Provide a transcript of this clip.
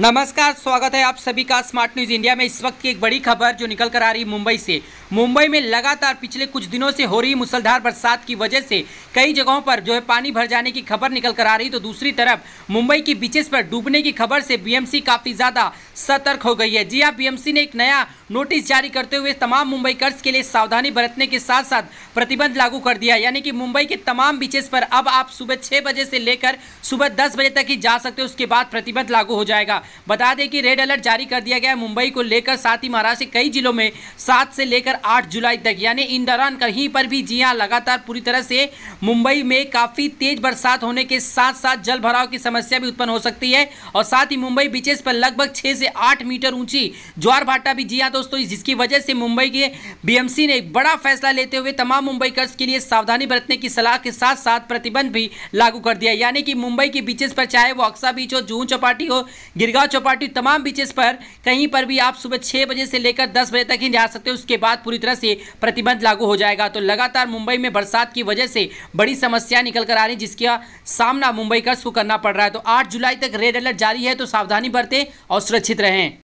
नमस्कार स्वागत है आप सभी का स्मार्ट न्यूज इंडिया में इस वक्त की एक बड़ी खबर जो निकल कर आ रही मुंबई से मुंबई में लगातार पिछले कुछ दिनों से हो रही मूसलधार बरसात की वजह से कई जगहों पर जो है पानी भर जाने की खबर निकल कर आ रही तो दूसरी तरफ मुंबई की बीचेस पर डूबने की खबर से बीएमसी काफ़ी ज़्यादा सतर्क हो गई है जी हाँ बीएमसी ने एक नया नोटिस जारी करते हुए तमाम मुंबई कर्ज के लिए सावधानी बरतने के साथ साथ प्रतिबंध लागू कर दिया यानी कि मुंबई के तमाम बीचेस पर अब आप सुबह छह बजे से लेकर सुबह दस बजे तक ही जा सकते हो उसके बाद प्रतिबंध लागू हो जाएगा बता दें कि रेड अलर्ट जारी कर दिया गया मुंबई को लेकर साथ ही महाराष्ट्र के कई जिलों में सात से लेकर आठ जुलाई तक यानी इन दौरान कहीं पर भी जी हाँ लगातार पूरी तरह से मुंबई में काफ़ी तेज बरसात होने के साथ साथ जल भराव की समस्या भी उत्पन्न हो सकती है और साथ ही मुंबई बीचेस पर लगभग छह से आठ मीटर ऊंची ज्वार भाटा भी जी हाँ तो दोस्तों जिसकी वजह से मुंबई के बीएमसी ने एक बड़ा फैसला लेते हुए तमाम मुंबई कर्ज के लिए सावधानी बरतने की सलाह के साथ साथ प्रतिबंध भी लागू कर दिया यानी कि मुंबई के बीचेस पर चाहे वो अक्सा बीच हो जूहू चौपाटी हो गिरगांव चौपाटी तमाम बीचेस पर कहीं पर भी आप सुबह छह बजे से लेकर दस बजे तक ही जा सकते हो उसके बाद पूरी तरह से प्रतिबंध लागू हो जाएगा तो लगातार मुंबई में बरसात की वजह से बड़ी समस्या निकल कर आ रही जिसका सामना मुंबई कर्ज को करना पड़ रहा है तो आठ जुलाई तक रेड अलर्ट जारी है तो सावधानी बरतें और सुरक्षित रहें